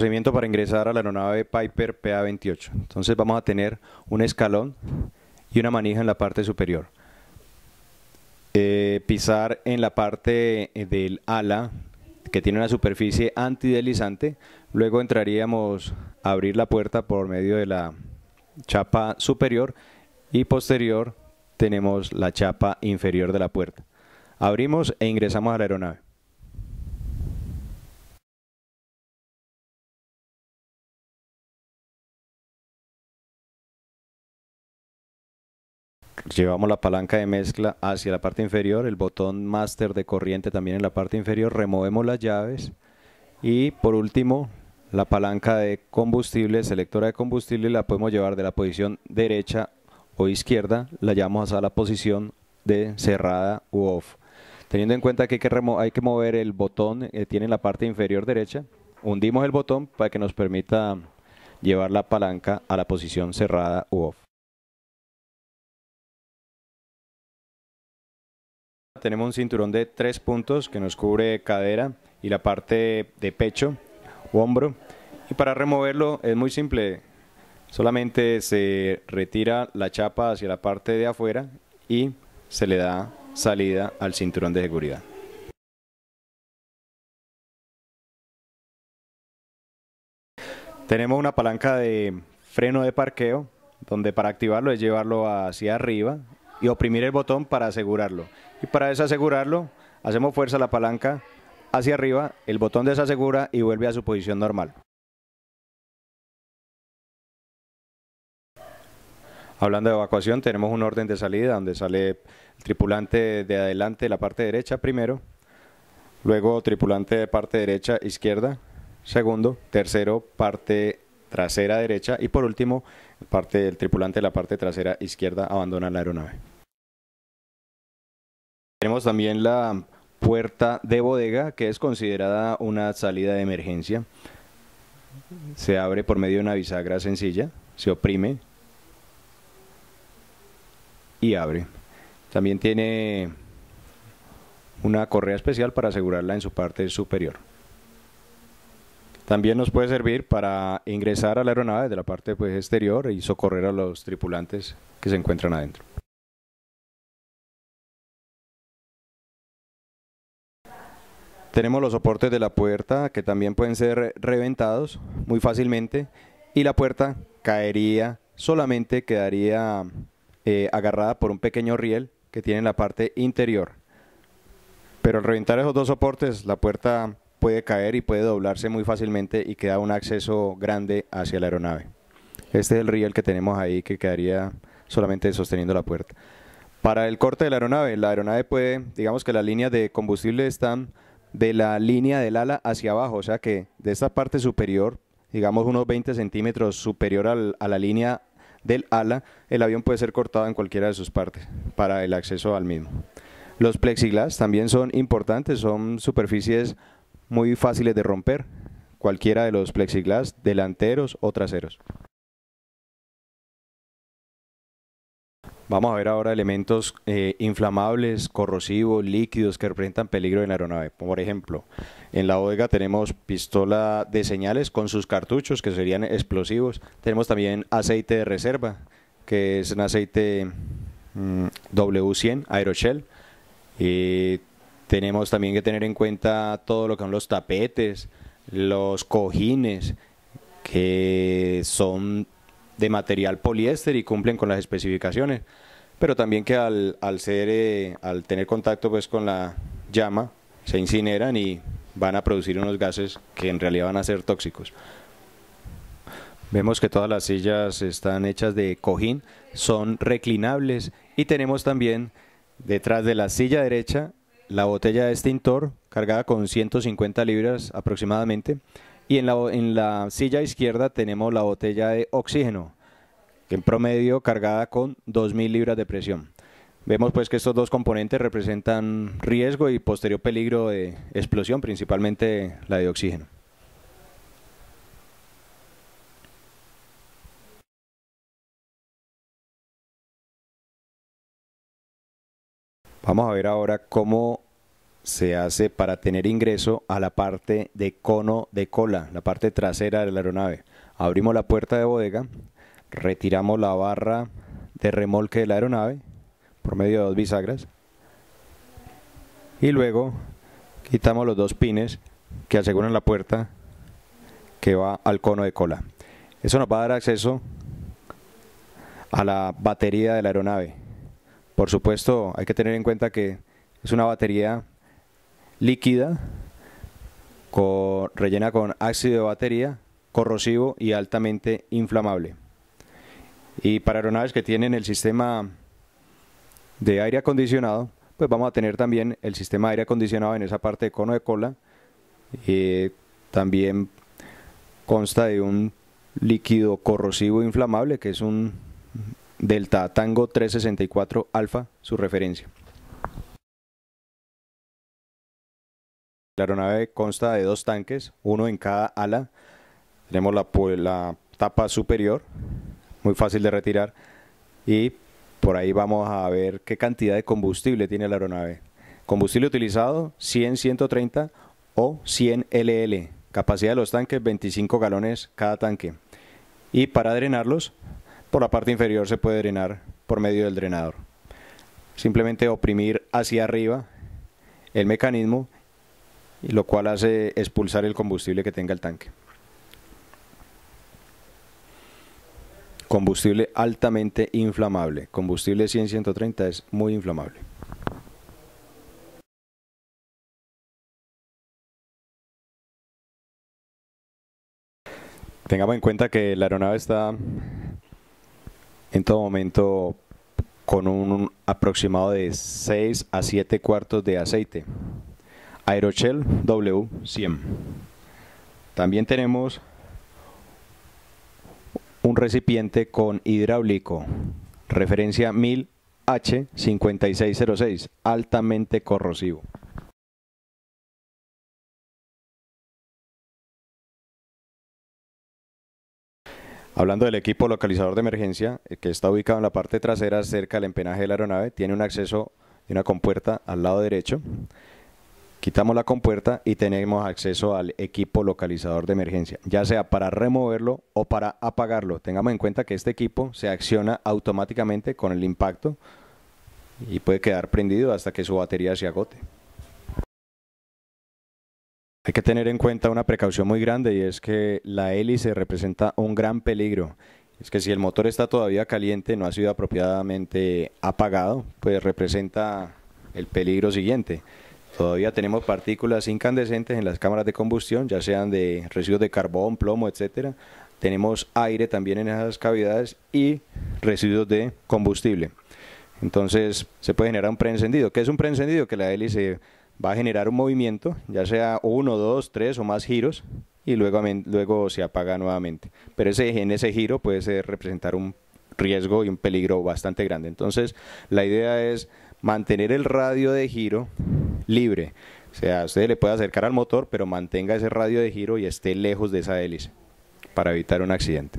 procedimiento para ingresar a la aeronave Piper PA-28. Entonces vamos a tener un escalón y una manija en la parte superior. Eh, pisar en la parte eh, del ala que tiene una superficie antideslizante. Luego entraríamos a abrir la puerta por medio de la chapa superior y posterior tenemos la chapa inferior de la puerta. Abrimos e ingresamos a la aeronave. Llevamos la palanca de mezcla hacia la parte inferior, el botón master de corriente también en la parte inferior, removemos las llaves y por último la palanca de combustible, selectora de combustible, la podemos llevar de la posición derecha o izquierda, la llevamos a la posición de cerrada u off. Teniendo en cuenta que hay que, hay que mover el botón que tiene en la parte inferior derecha, hundimos el botón para que nos permita llevar la palanca a la posición cerrada u off. Tenemos un cinturón de tres puntos que nos cubre cadera y la parte de pecho o hombro. Y para removerlo es muy simple. Solamente se retira la chapa hacia la parte de afuera y se le da salida al cinturón de seguridad. Tenemos una palanca de freno de parqueo, donde para activarlo es llevarlo hacia arriba y oprimir el botón para asegurarlo. Y para desasegurarlo, hacemos fuerza la palanca hacia arriba, el botón desasegura y vuelve a su posición normal. Hablando de evacuación, tenemos un orden de salida donde sale el tripulante de adelante, la parte derecha primero, luego tripulante de parte derecha, izquierda, segundo, tercero, parte trasera derecha y por último parte del tripulante de la parte trasera izquierda abandona la aeronave. Tenemos también la puerta de bodega, que es considerada una salida de emergencia. Se abre por medio de una bisagra sencilla, se oprime y abre. También tiene una correa especial para asegurarla en su parte superior. También nos puede servir para ingresar a la aeronave de la parte pues, exterior y socorrer a los tripulantes que se encuentran adentro. Tenemos los soportes de la puerta que también pueden ser reventados muy fácilmente y la puerta caería, solamente quedaría eh, agarrada por un pequeño riel que tiene en la parte interior. Pero al reventar esos dos soportes, la puerta puede caer y puede doblarse muy fácilmente y queda un acceso grande hacia la aeronave. Este es el riel que tenemos ahí que quedaría solamente sosteniendo la puerta. Para el corte de la aeronave, la aeronave puede, digamos que las líneas de combustible están de la línea del ala hacia abajo, o sea que de esta parte superior, digamos unos 20 centímetros superior al, a la línea del ala, el avión puede ser cortado en cualquiera de sus partes para el acceso al mismo. Los plexiglas también son importantes, son superficies muy fáciles de romper, cualquiera de los plexiglas delanteros o traseros. Vamos a ver ahora elementos eh, inflamables, corrosivos, líquidos que representan peligro en la aeronave. Por ejemplo, en la bodega tenemos pistola de señales con sus cartuchos que serían explosivos. Tenemos también aceite de reserva, que es un aceite mm, W100 Aeroshell. Y tenemos también que tener en cuenta todo lo que son los tapetes, los cojines, que son de material poliéster y cumplen con las especificaciones, pero también que al, ser, eh, al tener contacto pues, con la llama se incineran y van a producir unos gases que en realidad van a ser tóxicos. Vemos que todas las sillas están hechas de cojín, son reclinables y tenemos también detrás de la silla derecha la botella de extintor cargada con 150 libras aproximadamente y en la, silla izquierda tenemos la botella de oxígeno que en promedio cargada con 2.000 libras de presión. Vemos pues que estos dos componentes representan riesgo y posterior peligro de explosión, principalmente la de oxígeno. Vamos a ver ahora cómo se hace para tener ingreso a la parte de cono de cola, la parte trasera de la aeronave. Abrimos la puerta de bodega, retiramos la barra de remolque de la aeronave por medio de dos bisagras y luego quitamos los dos pines que aseguran la puerta que va al cono de cola. Eso nos va a dar acceso a la batería de la aeronave. Por supuesto, hay que tener en cuenta que es una batería líquida, rellena con ácido de batería, corrosivo y altamente inflamable. Y para aeronaves que tienen el sistema de aire acondicionado, pues vamos a tener también el sistema de aire acondicionado en esa parte de cono de cola. y también consta de un líquido corrosivo e inflamable, que es un Delta Tango 364 Alfa, su referencia. La aeronave consta de dos tanques, uno en cada ala. Tenemos la, la tapa superior, muy fácil de retirar. Y por ahí vamos a ver qué cantidad de combustible tiene la aeronave. Combustible utilizado 100, 130 o 100 LL. Capacidad de los tanques 25 galones cada tanque. Y para drenarlos por la parte inferior se puede drenar por medio del drenador. Simplemente oprimir hacia arriba el mecanismo, lo cual hace expulsar el combustible que tenga el tanque. Combustible altamente inflamable. Combustible 100-130 es muy inflamable. Tengamos en cuenta que la aeronave está en todo momento con un aproximado de 6 a 7 cuartos de aceite. Aerochel W100. También tenemos un recipiente con hidráulico, referencia 1000H5606, altamente corrosivo. Hablando del equipo localizador de emergencia, eh, que está ubicado en la parte trasera cerca del empenaje de la aeronave, tiene un acceso y una compuerta al lado derecho. Quitamos la compuerta y tenemos acceso al equipo localizador de emergencia, ya sea para removerlo o para apagarlo. Tengamos en cuenta que este equipo se acciona automáticamente con el impacto y puede quedar prendido hasta que su batería se agote. Hay que tener en cuenta una precaución muy grande y es que la hélice representa un gran peligro. Es que si el motor está todavía caliente, no ha sido apropiadamente apagado, pues representa el peligro siguiente. Todavía tenemos partículas incandescentes en las cámaras de combustión, ya sean de residuos de carbón, plomo, etcétera. Tenemos aire también en esas cavidades y residuos de combustible. Entonces se puede generar un preencendido. ¿Qué es un preencendido? Que la hélice va a generar un movimiento, ya sea uno, dos, tres o más giros, y luego, luego se apaga nuevamente. Pero ese, en ese giro puede representar un riesgo y un peligro bastante grande. Entonces, la idea es mantener el radio de giro libre. O sea, usted le puede acercar al motor, pero mantenga ese radio de giro y esté lejos de esa hélice para evitar un accidente.